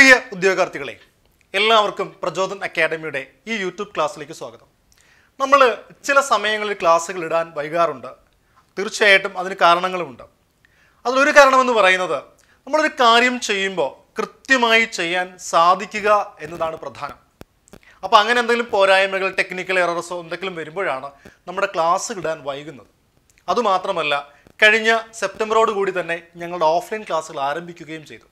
പ്രിയ ഉദ്യോഗാർത്ഥികളെ എല്ലാവർക്കും പ്രചോദൻ അക്കാദമിയുടെ ഈ യൂട്യൂബ് ക്ലാസ്സിലേക്ക് സ്വാഗതം നമ്മൾ ചില സമയങ്ങളിൽ ക്ലാസ്സുകൾ ഇടാൻ വൈകാറുണ്ട് തീർച്ചയായിട്ടും അതിന് കാരണങ്ങളുമുണ്ട് അതിലൊരു കാരണമെന്ന് പറയുന്നത് നമ്മളൊരു കാര്യം ചെയ്യുമ്പോൾ കൃത്യമായി ചെയ്യാൻ സാധിക്കുക എന്നതാണ് പ്രധാനം അപ്പോൾ അങ്ങനെ എന്തെങ്കിലും പോരായ്മകൾ ടെക്നിക്കൽ എറർസോ എന്തെങ്കിലും വരുമ്പോഴാണ് നമ്മുടെ ക്ലാസ് ഇടാൻ വൈകുന്നത് അതുമാത്രമല്ല കഴിഞ്ഞ സെപ്റ്റംബറോട് കൂടി തന്നെ ഞങ്ങളുടെ ഓഫ്ലൈൻ ക്ലാസ്സുകൾ ആരംഭിക്കുകയും ചെയ്തു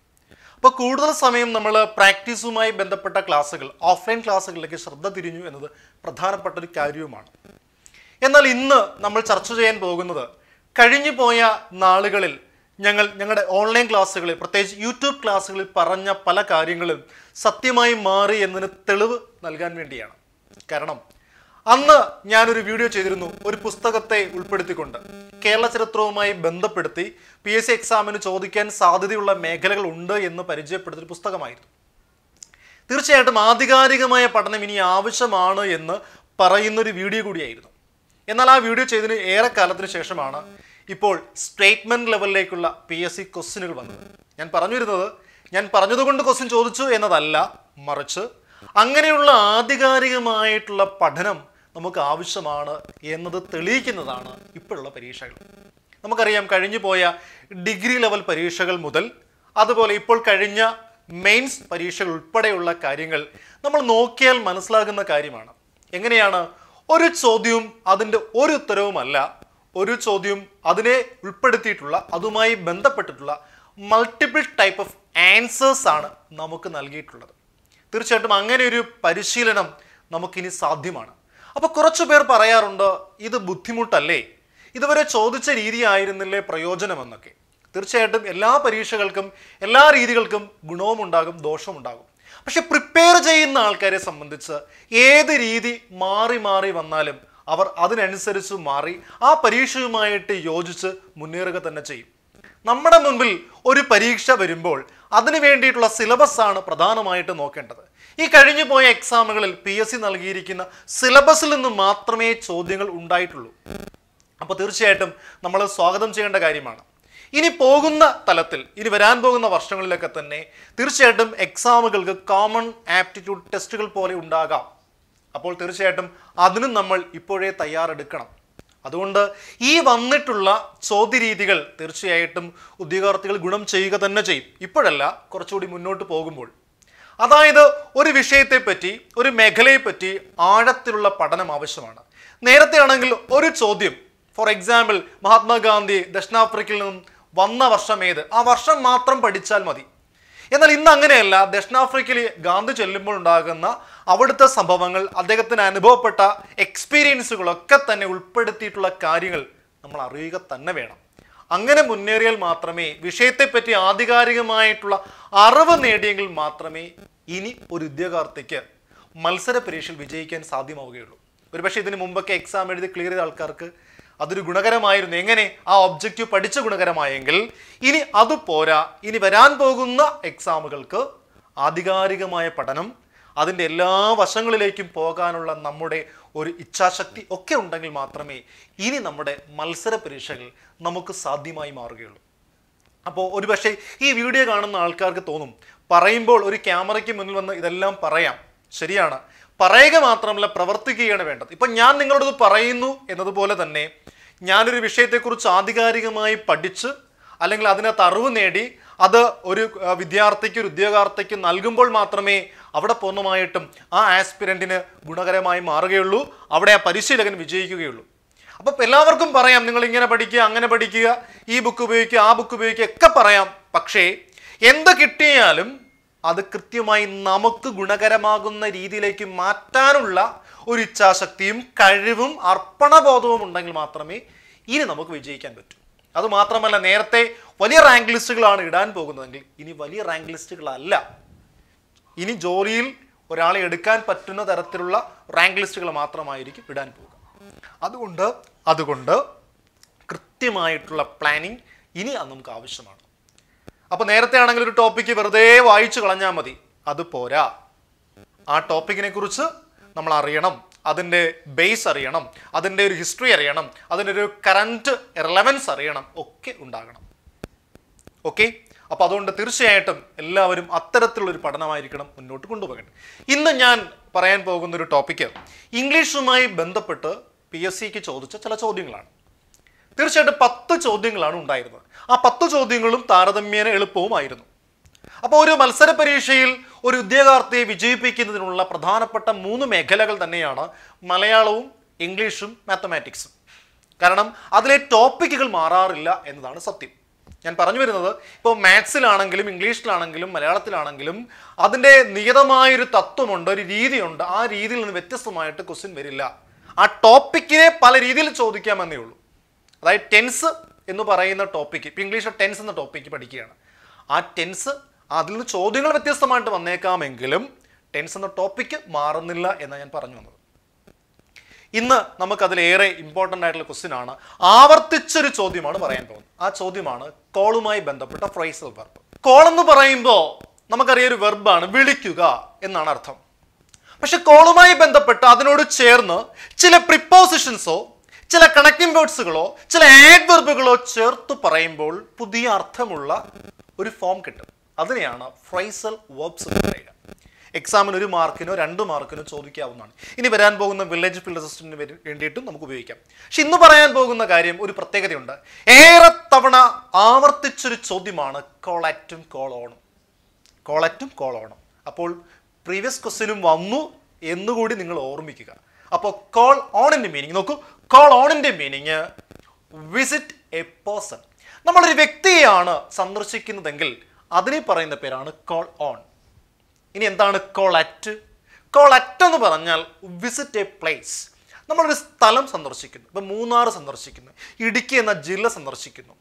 അപ്പോൾ കൂടുതൽ സമയം നമ്മൾ പ്രാക്ടീസുമായി ബന്ധപ്പെട്ട ക്ലാസ്സുകൾ ഓഫ്ലൈൻ ക്ലാസ്സുകളിലേക്ക് ശ്രദ്ധ തിരിഞ്ഞു എന്നത് പ്രധാനപ്പെട്ട ഒരു കാര്യവുമാണ് എന്നാൽ ഇന്ന് നമ്മൾ ചർച്ച ചെയ്യാൻ പോകുന്നത് കഴിഞ്ഞു പോയ നാളുകളിൽ ഞങ്ങൾ ഞങ്ങളുടെ ഓൺലൈൻ ക്ലാസ്സുകളിൽ പ്രത്യേകിച്ച് യൂട്യൂബ് ക്ലാസ്സുകളിൽ പറഞ്ഞ പല കാര്യങ്ങളും സത്യമായി മാറി എന്നതിന് തെളിവ് നൽകാൻ വേണ്ടിയാണ് കാരണം അന്ന് ഞാനൊരു വീഡിയോ ചെയ്തിരുന്നു ഒരു പുസ്തകത്തെ ഉൾപ്പെടുത്തിക്കൊണ്ട് കേരള ചരിത്രവുമായി ബന്ധപ്പെടുത്തി പി എസ് സി എക്സാമിന് ചോദിക്കാൻ സാധ്യതയുള്ള മേഖലകൾ ഉണ്ട് എന്ന് പരിചയപ്പെടുത്തിയൊരു പുസ്തകമായിരുന്നു തീർച്ചയായിട്ടും ആധികാരികമായ പഠനം ഇനി ആവശ്യമാണ് എന്ന് പറയുന്നൊരു വീഡിയോ കൂടിയായിരുന്നു എന്നാൽ ആ വീഡിയോ ചെയ്തതിന് ഏറെ കാലത്തിന് ശേഷമാണ് ഇപ്പോൾ സ്റ്റേറ്റ്മെൻറ്റ് ലെവലിലേക്കുള്ള പി എസ് സി ക്വസ്റ്റിനുകൾ വന്നത് ഞാൻ പറഞ്ഞു വരുന്നത് ഞാൻ പറഞ്ഞതുകൊണ്ട് ക്വസ്റ്റ്യൻ ചോദിച്ചു എന്നതല്ല മറിച്ച് അങ്ങനെയുള്ള ആധികാരികമായിട്ടുള്ള പഠനം നമുക്ക് ആവശ്യമാണ് എന്നത് തെളിയിക്കുന്നതാണ് ഇപ്പോഴുള്ള പരീക്ഷകൾ നമുക്കറിയാം കഴിഞ്ഞു പോയ ഡിഗ്രി ലെവൽ പരീക്ഷകൾ മുതൽ അതുപോലെ ഇപ്പോൾ കഴിഞ്ഞ മെയിൻസ് പരീക്ഷകൾ ഉൾപ്പെടെയുള്ള കാര്യങ്ങൾ നമ്മൾ നോക്കിയാൽ മനസ്സിലാകുന്ന കാര്യമാണ് എങ്ങനെയാണ് ഒരു ചോദ്യവും അതിൻ്റെ ഒരു ഉത്തരവുമല്ല ഒരു ചോദ്യം അതിനെ ഉൾപ്പെടുത്തിയിട്ടുള്ള അതുമായി ബന്ധപ്പെട്ടിട്ടുള്ള മൾട്ടിപ്പിൾ ടൈപ്പ് ഓഫ് ആൻസേഴ്സ് ആണ് നമുക്ക് നൽകിയിട്ടുള്ളത് തീർച്ചയായിട്ടും അങ്ങനെ ഒരു പരിശീലനം നമുക്കിനി സാധ്യമാണ് അപ്പോൾ കുറച്ചു പേർ പറയാറുണ്ട് ഇത് ബുദ്ധിമുട്ടല്ലേ ഇതുവരെ ചോദിച്ച രീതി ആയിരുന്നില്ലേ പ്രയോജനമെന്നൊക്കെ തീർച്ചയായിട്ടും എല്ലാ പരീക്ഷകൾക്കും എല്ലാ രീതികൾക്കും ഗുണവും ഉണ്ടാകും ദോഷവും ഉണ്ടാകും പക്ഷെ പ്രിപ്പയർ ചെയ്യുന്ന ആൾക്കാരെ സംബന്ധിച്ച് ഏത് രീതി മാറി മാറി വന്നാലും അവർ അതിനനുസരിച്ച് മാറി ആ പരീക്ഷയുമായിട്ട് യോജിച്ച് മുന്നേറുക തന്നെ ചെയ്യും നമ്മുടെ മുൻപിൽ ഒരു പരീക്ഷ വരുമ്പോൾ അതിന് വേണ്ടിയിട്ടുള്ള സിലബസ് ആണ് പ്രധാനമായിട്ട് നോക്കേണ്ടത് ഈ കഴിഞ്ഞു പോയ എക്സാമുകളിൽ പി എസ് സി നൽകിയിരിക്കുന്ന സിലബസിൽ നിന്ന് മാത്രമേ ചോദ്യങ്ങൾ ഉണ്ടായിട്ടുള്ളൂ അപ്പോൾ തീർച്ചയായിട്ടും നമ്മൾ സ്വാഗതം ചെയ്യേണ്ട കാര്യമാണ് ഇനി പോകുന്ന തലത്തിൽ ഇനി വരാൻ പോകുന്ന വർഷങ്ങളിലൊക്കെ തന്നെ തീർച്ചയായിട്ടും എക്സാമുകൾക്ക് കോമൺ ആപ്റ്റിറ്റ്യൂഡ് ടെസ്റ്റുകൾ പോലെ ഉണ്ടാകാം അപ്പോൾ തീർച്ചയായിട്ടും അതിനും നമ്മൾ ഇപ്പോഴേ തയ്യാറെടുക്കണം അതുകൊണ്ട് ഈ വന്നിട്ടുള്ള ചോദ്യരീതികൾ തീർച്ചയായിട്ടും ഉദ്യോഗാർത്ഥികൾ ഗുണം ചെയ്യുക തന്നെ ചെയ്യും ഇപ്പോഴല്ല കുറച്ചുകൂടി മുന്നോട്ട് പോകുമ്പോൾ അതായത് ഒരു വിഷയത്തെപ്പറ്റി ഒരു മേഖലയെപ്പറ്റി ആഴത്തിലുള്ള പഠനം ആവശ്യമാണ് നേരത്തെ ആണെങ്കിൽ ഒരു ചോദ്യം ഫോർ എക്സാമ്പിൾ മഹാത്മാഗാന്ധി ദക്ഷിണാഫ്രിക്കയിൽ നിന്നും വന്ന വർഷം ഏത് ആ വർഷം മാത്രം പഠിച്ചാൽ മതി എന്നാൽ ഇന്ന് അങ്ങനെയല്ല ദക്ഷിണാഫ്രിക്കയിൽ ഗാന്ധി ചെല്ലുമ്പോൾ ഉണ്ടാകുന്ന അവിടുത്തെ സംഭവങ്ങൾ അദ്ദേഹത്തിന് അനുഭവപ്പെട്ട എക്സ്പീരിയൻസുകളൊക്കെ തന്നെ ഉൾപ്പെടുത്തിയിട്ടുള്ള കാര്യങ്ങൾ നമ്മൾ അറിയുക തന്നെ വേണം അങ്ങനെ മുന്നേറിയാൽ മാത്രമേ വിഷയത്തെപ്പറ്റി ആധികാരികമായിട്ടുള്ള അറിവ് നേടിയെങ്കിൽ മാത്രമേ ഇനി ഒരു ഉദ്യോഗാർത്ഥിക്ക് മത്സര പരീക്ഷയിൽ വിജയിക്കാൻ സാധ്യമാവുകയുള്ളൂ ഒരുപക്ഷെ ഇതിന് മുമ്പൊക്കെ എക്സാം എഴുതി ക്ലിയർ ചെയ്ത ആൾക്കാർക്ക് അതൊരു ഗുണകരമായിരുന്നു എങ്ങനെ ആ ഒബ്ജക്റ്റീവ് പഠിച്ച ഗുണകരമായെങ്കിൽ ഇനി അത് പോരാ ഇനി വരാൻ പോകുന്ന എക്സാമുകൾക്ക് ആധികാരികമായ പഠനം അതിൻ്റെ എല്ലാ വശങ്ങളിലേക്കും പോകാനുള്ള നമ്മുടെ ഒരു ഇച്ഛാശക്തി ഒക്കെ ഉണ്ടെങ്കിൽ മാത്രമേ ഇനി നമ്മുടെ മത്സര പരീക്ഷകൾ നമുക്ക് സാധ്യമായി മാറുകയുള്ളൂ അപ്പോൾ ഒരുപക്ഷെ ഈ വീഡിയോ കാണുന്ന ആൾക്കാർക്ക് തോന്നും പറയുമ്പോൾ ഒരു ക്യാമറയ്ക്ക് മുന്നിൽ വന്ന് ഇതെല്ലാം പറയാം ശരിയാണ് പറയുക മാത്രമല്ല പ്രവർത്തിക്കുകയാണ് വേണ്ടത് ഇപ്പം ഞാൻ നിങ്ങളോടത് പറയുന്നു എന്നതുപോലെ തന്നെ ഞാനൊരു വിഷയത്തെക്കുറിച്ച് ആധികാരികമായി പഠിച്ച് അല്ലെങ്കിൽ അതിനകത്ത് അറിവ് നേടി അത് ഒരു വിദ്യാർത്ഥിക്ക് ഒരു ഉദ്യോഗാർത്ഥിക്ക് നൽകുമ്പോൾ മാത്രമേ അവിടെ പൂർണ്ണമായിട്ടും ആ ആസ്പിരൻറ്റിന് ഗുണകരമായി മാറുകയുള്ളൂ അവിടെ ആ പരിശീലകൻ വിജയിക്കുകയുള്ളൂ അപ്പം എല്ലാവർക്കും പറയാം നിങ്ങൾ ഇങ്ങനെ പഠിക്കുക അങ്ങനെ പഠിക്കുക ഈ ബുക്ക് ഉപയോഗിക്കുക ആ ബുക്ക് ഉപയോഗിക്കുക ഒക്കെ പറയാം പക്ഷേ എന്ത് കിട്ടിയാലും അത് കൃത്യമായി നമുക്ക് ഗുണകരമാകുന്ന രീതിയിലേക്ക് മാറ്റാനുള്ള ഒരു ഇച്ഛാശക്തിയും കഴിവും അർപ്പണബോധവും ഉണ്ടെങ്കിൽ മാത്രമേ ഇനി നമുക്ക് വിജയിക്കാൻ പറ്റൂ അതുമാത്രമല്ല നേരത്തെ വലിയ റാങ്ക് ലിസ്റ്റുകളാണ് ഇടാൻ പോകുന്നതെങ്കിൽ ഇനി വലിയ റാങ്ക് ലിസ്റ്റുകളല്ല ഇനി ജോലിയിൽ ഒരാളെ എടുക്കാൻ പറ്റുന്ന തരത്തിലുള്ള റാങ്ക് ലിസ്റ്റുകൾ മാത്രമായിരിക്കും ഇടാൻ പോകുക അതുകൊണ്ട് അതുകൊണ്ട് കൃത്യമായിട്ടുള്ള പ്ലാനിങ് ഇനി നമുക്ക് ആവശ്യമാണ് അപ്പോൾ നേരത്തെ ആണെങ്കിൽ ഒരു ടോപ്പിക്ക് വെറുതെ വായിച്ചു കളഞ്ഞാൽ മതി അത് പോരാ ആ ടോപ്പിക്കിനെ കുറിച്ച് നമ്മൾ അറിയണം അതിൻ്റെ ബേസ് അറിയണം അതിൻ്റെ ഒരു ഹിസ്റ്ററി അറിയണം അതിൻ്റെ ഒരു കറൻറ്റ് റിലവൻസ് അറിയണം ഒക്കെ ഉണ്ടാകണം ഓക്കെ അപ്പോൾ അതുകൊണ്ട് തീർച്ചയായിട്ടും എല്ലാവരും അത്തരത്തിലുള്ളൊരു പഠനമായിരിക്കണം മുന്നോട്ട് കൊണ്ടുപോകേണ്ടത് ഇന്ന് ഞാൻ പറയാൻ പോകുന്ന ഒരു ടോപ്പിക്ക് ഇംഗ്ലീഷുമായി ബന്ധപ്പെട്ട് പി എസ് സിക്ക് ചോദിച്ച ചില ചോദ്യങ്ങളാണ് തീർച്ചയായിട്ടും പത്ത് ചോദ്യങ്ങളാണ് ഉണ്ടായിരുന്നത് ആ പത്ത് ചോദ്യങ്ങളും താരതമ്യേന എളുപ്പവുമായിരുന്നു അപ്പോൾ ഒരു മത്സര പരീക്ഷയിൽ ഒരു ഉദ്യോഗാർത്ഥിയെ വിജയിപ്പിക്കുന്നതിനുള്ള പ്രധാനപ്പെട്ട മൂന്ന് മേഖലകൾ തന്നെയാണ് മലയാളവും ഇംഗ്ലീഷും മാത്തമാറ്റിക്സും കാരണം അതിലെ ടോപ്പിക്കുകൾ മാറാറില്ല എന്നതാണ് സത്യം ഞാൻ പറഞ്ഞു വരുന്നത് ഇപ്പോൾ മാത്സിലാണെങ്കിലും ഇംഗ്ലീഷിലാണെങ്കിലും മലയാളത്തിലാണെങ്കിലും അതിൻ്റെ നിയതമായൊരു തത്വമുണ്ട് ഒരു രീതിയുണ്ട് ആ രീതിയിൽ നിന്ന് വ്യത്യസ്തമായിട്ട് ക്വസ്റ്റ്യൻ വരില്ല ആ ടോപ്പിക്കിനെ പല രീതിയിൽ ചോദിക്കാമെന്നേ ഉള്ളൂ അതായത് ടെൻസ് എന്ന് പറയുന്ന ടോപ്പിക്ക് ഇപ്പോൾ ഇംഗ്ലീഷ് ടെൻസ് എന്ന ടോപ്പിക്ക് പഠിക്കുകയാണ് ആ ടെൻസ് അതിൽ നിന്ന് ചോദ്യങ്ങൾ വ്യത്യസ്തമായിട്ട് വന്നേക്കാമെങ്കിലും ടെൻസ് എന്ന ടോപ്പിക്ക് മാറുന്നില്ല എന്നാണ് ഞാൻ പറഞ്ഞു വന്നത് ഇന്ന് നമുക്കതിലേറെ ഇമ്പോർട്ടൻ്റ് ആയിട്ടുള്ള ക്വസ്റ്റ്യൻ ആണ് ആവർത്തിച്ചൊരു ചോദ്യമാണ് പറയാൻ പോകുന്നത് ആ ചോദ്യമാണ് കോളുമായി ബന്ധപ്പെട്ട ഫ്രൈസൽ വെർബ് കോൾ എന്ന് പറയുമ്പോൾ നമുക്കറിയൊരു ഒരു വെർബാണ് വിളിക്കുക എന്നാണ് അർത്ഥം പക്ഷെ കോളുമായി ബന്ധപ്പെട്ട് അതിനോട് ചേർന്ന് ചില പ്രിപ്പോസിഷൻസോ ചില കണക്റ്റിംഗ് വേർഡ്സുകളോ ചില ആഡ്വെർബുകളോ ചേർത്ത് പറയുമ്പോൾ പുതിയ അർത്ഥമുള്ള ഒരു ഫോം കിട്ടും അതിനെയാണ് ഫ്രൈസൽ വേർബ്സ് എന്ന് പറയുക എക്സാമിന് ഒരു മാർക്കിനോ രണ്ട് മാർക്കിനോ ചോദിക്കാവുന്നതാണ് ഇനി വരാൻ പോകുന്ന വില്ലേജ് ഫീൽഡ് അസിസ്റ്റന്റിന് വേണ്ടിയിട്ടും നമുക്ക് ഉപയോഗിക്കാം പക്ഷെ ഇന്ന് പറയാൻ പോകുന്ന കാര്യം ഒരു പ്രത്യേകതയുണ്ട് ഏറെ തവണ ആവർത്തിച്ചൊരു ചോദ്യമാണ് കോളാറ്റും കോളോണും കോളറ്റും കോളോണം അപ്പോൾ പ്രീവിയസ് ക്വസ്റ്റ്യനും വന്നു എന്നുകൂടി നിങ്ങൾ ഓർമ്മിക്കുക അപ്പോൾ കോൾ ഓണിൻ്റെ മീനിങ് നോക്കൂ call ഓണിൻ്റെ meaning visit a person നമ്മളൊരു വ്യക്തിയെയാണ് സന്ദർശിക്കുന്നതെങ്കിൽ അതിനെ പറയുന്ന പേരാണ് കോൾ ഓൺ ഇനി എന്താണ് കോൾ അറ്റ് കോൾ അറ്റ് എന്ന് പറഞ്ഞാൽ വിസിറ്റ് എ പ്ലേസ് നമ്മളൊരു സ്ഥലം സന്ദർശിക്കുന്നു ഇപ്പം മൂന്നാർ സന്ദർശിക്കുന്നു ഇടുക്കി എന്ന ജില്ല സന്ദർശിക്കുന്നു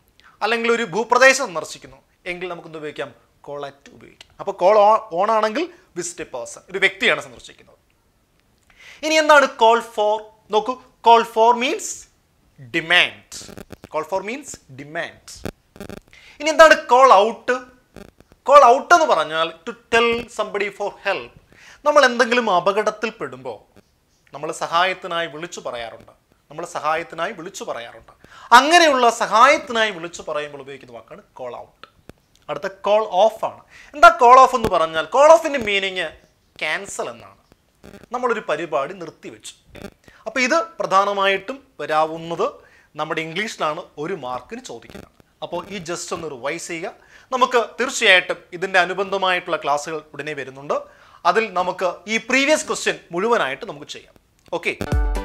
അല്ലെങ്കിൽ ഒരു ഭൂപ്രദേശം സന്ദർശിക്കുന്നു എങ്കിൽ നമുക്കൊന്ന് ഉപയോഗിക്കാം കോൾ അറ്റ് ഉപയോഗിക്കാം അപ്പോൾ കോൾ ഓൺ ആണെങ്കിൽ വിസിറ്റ് എ പേഴ്സൺ ഒരു വ്യക്തിയാണ് സന്ദർശിക്കുന്നത് ഇനി എന്താണ് കോൾ ഫോർ നോക്കൂ call for means demand call for means demand ഇനി എന്താണ് കോൾ ഔട്ട് കോൾ ഔട്ട് എന്ന് പറഞ്ഞാൽ to tell somebody for help നമ്മൾ എന്തെങ്കിലും അപകടത്തിൽ പെടുമ്പോൾ നമ്മൾ സഹായത്തിനായി വിളിച്ചു പറയാറുണ്ട് നമ്മൾ സഹായത്തിനായി വിളിച്ചു പറയാറുണ്ട് അങ്ങനെയുള്ള സഹായത്തിനായി വിളിച്ചു പറയുമ്പോൾ ഉപയോഗിക്കുന്ന വാക്കാണ് കോൾ ഔട്ട് അടുത്ത കോൾ ഓഫ് ആണ് എന്താ കോൾ ഓഫ് എന്ന് പറഞ്ഞാൽ കോൾ ഓഫിൻ്റെ മീനിങ് ക്യാൻസൽ എന്നാണ് നമ്മളൊരു പരിപാടി നിർത്തിവെച്ചു അപ്പോൾ ഇത് പ്രധാനമായിട്ടും വരാവുന്നത് നമ്മുടെ ഇംഗ്ലീഷിലാണ് ഒരു മാർക്കിന് ചോദിക്കുന്നത് അപ്പോൾ ഈ ജസ്റ്റ് ഒന്ന് റിവൈസ് ചെയ്യുക നമുക്ക് തീർച്ചയായിട്ടും ഇതിൻ്റെ അനുബന്ധമായിട്ടുള്ള ക്ലാസ്സുകൾ ഉടനെ വരുന്നുണ്ട് അതിൽ നമുക്ക് ഈ പ്രീവിയസ് ക്വസ്റ്റ്യൻ മുഴുവനായിട്ട് നമുക്ക് ചെയ്യാം ഓക്കെ